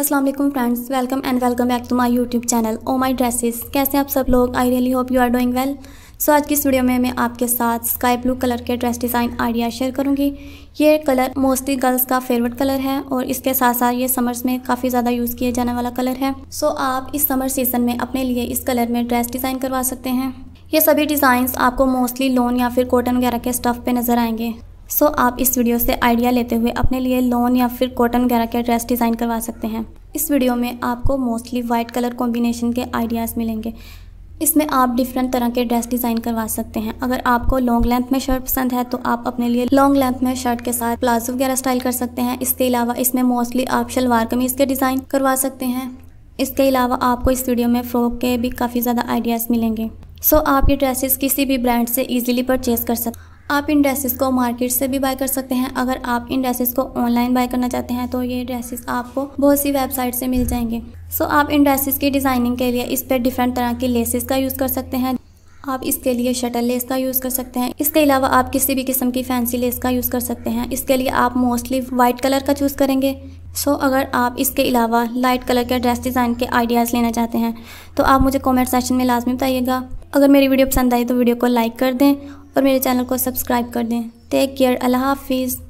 Aslam friends welcome and welcome back to my YouTube channel oh my dresses कैसे आप सब लोग I really hope you are doing well so आज की इस वीडियो में मैं आपके साथ स्काई ब्लू कलर के ड्रेस डिज़ाइन आइडिया शेयर करूंगी ये कलर मोस्टली गर्ल्स का फेवरेट कलर है और इसके साथ साथ ये समर्स में काफ़ी ज़्यादा यूज़ किया जाने वाला कलर है सो so, आप इस समर सीजन में अपने लिए इस कलर में ड्रेस डिज़ाइन करवा सकते हैं ये सभी डिज़ाइंस आपको मोस्टली लोन या फिर कॉटन वगैरह के स्टफ़ पे नज़र आएंगे सो आप इस वीडियो से आइडिया लेते हुए अपने लिए लॉन या फिर कॉटन वगैरह के ड्रेस डिज़ाइन करवा सकते हैं इस वीडियो में आपको मोस्टली वाइट कलर कॉम्बिनेशन के आइडियाज़ मिलेंगे इसमें आप डिफरेंट तरह के ड्रेस डिज़ाइन करवा सकते हैं अगर आपको लॉन्ग लेंथ में शर्ट पसंद है तो आप अपने लिए लॉन्ग लेंथ में शर्ट के साथ प्लाजो वगैरह स्टाइल कर सकते हैं इसके अलावा इसमें मोस्टली आप शलवार कमीज़ के डिज़ाइन करवा सकते हैं इसके अलावा आपको इस वीडियो में फ्रॉक के भी काफ़ी ज़्यादा आइडियाज़ मिलेंगे सो so, आप ये ड्रेसेस किसी भी ब्रांड से ईजिली परचेज कर सकते आप इन ड्रेसेस को मार्केट से भी बाय कर सकते हैं अगर आप इन ड्रेसेस को ऑनलाइन बाय करना चाहते हैं तो ये ड्रेसेस आपको बहुत सी वेबसाइट से मिल जाएंगे सो आप इन ड्रेसेस की डिज़ाइनिंग के लिए इस पर डिफरेंट तरह की लेसेस का यूज़ कर सकते हैं आप इसके लिए शटल लेस का यूज़ कर सकते हैं इसके अलावा आप किसी भी किस्म की फैंसी लेस का यूज़ कर सकते हैं इसके लिए आप मोस्टली वाइट कलर का चूज़ करेंगे सो so, अगर आप इसके अलावा लाइट कलर के ड्रेस डिज़ाइन के आइडियाज़ लेना चाहते हैं तो आप मुझे कमेंट सेक्शन में लाजमी बताइएगा अगर मेरी वीडियो पसंद आई तो वीडियो को लाइक कर दें और मेरे चैनल को सब्सक्राइब कर दें टेक केयर अल्लाह हाफिज़